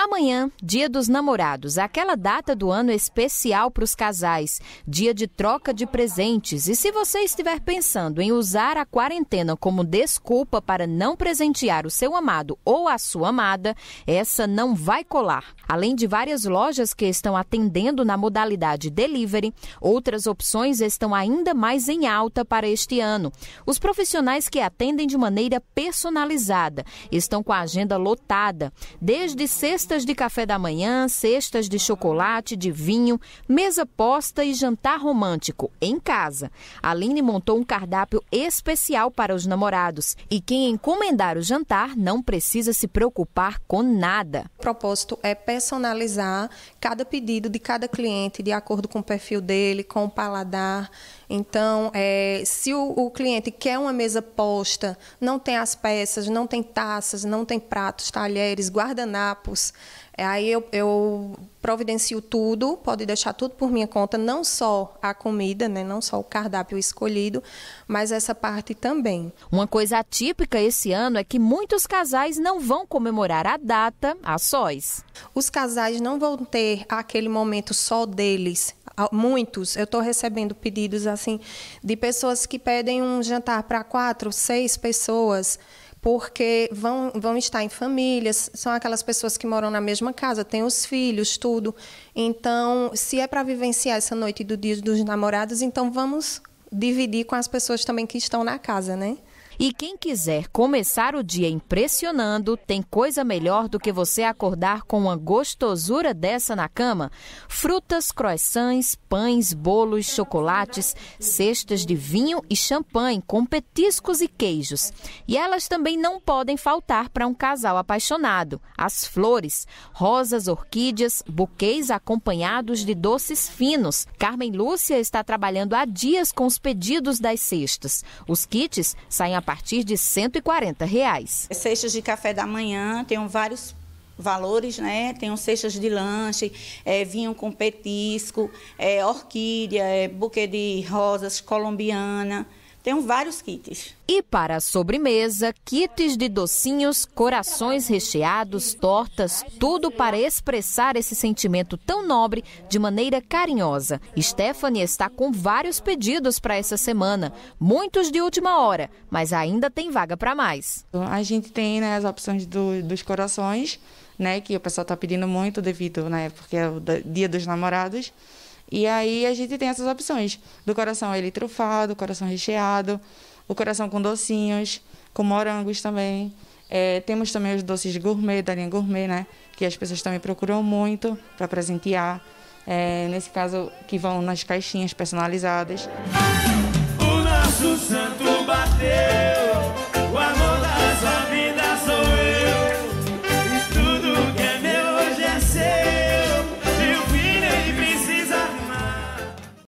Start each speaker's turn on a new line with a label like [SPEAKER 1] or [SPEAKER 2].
[SPEAKER 1] Amanhã, Dia dos Namorados, aquela data do ano especial para os casais, dia de troca de presentes. E se você estiver pensando em usar a quarentena como desculpa para não presentear o seu amado ou a sua amada, essa não vai colar. Além de várias lojas que estão atendendo na modalidade delivery, outras opções estão ainda mais em alta para este ano. Os profissionais que atendem de maneira personalizada estão com a agenda lotada. Desde sexta cestas de café da manhã, cestas de chocolate, de vinho, mesa posta e jantar romântico em casa. Aline montou um cardápio especial para os
[SPEAKER 2] namorados e quem encomendar o jantar não precisa se preocupar com nada. O propósito é personalizar cada pedido de cada cliente de acordo com o perfil dele, com o paladar então, é, se o, o, cliente quer uma mesa posta, não tem as peças, não tem taças, não tem pratos, talheres, guardanapos, é, aí eu, eu providencio tudo, pode deixar tudo por minha conta, não só a comida, né, não só o cardápio escolhido, mas essa parte também. Uma coisa atípica esse ano é que muitos casais não vão comemorar a data a sós. Os casais não vão ter aquele momento só deles. Muitos, eu estou recebendo pedidos assim de pessoas que pedem um jantar para quatro, seis pessoas porque vão, vão estar em famílias, são aquelas pessoas que moram na mesma casa, têm os filhos, tudo. Então, se é para vivenciar essa noite do Dia dos Namorados, então vamos dividir com as pessoas também que estão na casa, né?
[SPEAKER 1] E quem quiser começar o dia impressionando, tem coisa melhor do que você acordar com uma gostosura dessa na cama? Frutas, croissants, pães, bolos, chocolates, cestas de vinho e champanhe com petiscos e queijos. E elas também não podem faltar para um casal apaixonado. As flores, rosas, orquídeas, buquês acompanhados de doces finos. Carmen Lúcia está trabalhando há dias com os pedidos das cestas. Os kits saem a partir de 140. Reais.
[SPEAKER 3] Cestas de café da manhã, tem vários valores, né? Tem cestas de lanche, é, vinho com petisco, é, orquídea, é, buquê de rosas colombiana, tenho vários kits.
[SPEAKER 1] E para a sobremesa, kits de docinhos, corações recheados, tortas, tudo para expressar esse sentimento tão nobre de maneira carinhosa. Stephanie está com vários pedidos para essa semana, muitos de última hora, mas ainda tem vaga para mais. A gente tem né, as opções do, dos corações, né,
[SPEAKER 3] que o pessoal está pedindo muito devido, né, porque é o dia dos namorados. E aí a gente tem essas opções: do coração trufado, coração recheado, o coração com docinhos, com morangos também. É, temos também os doces gourmet, da linha gourmet, né? Que as pessoas também procuram muito para presentear. É, nesse caso, que vão nas caixinhas personalizadas.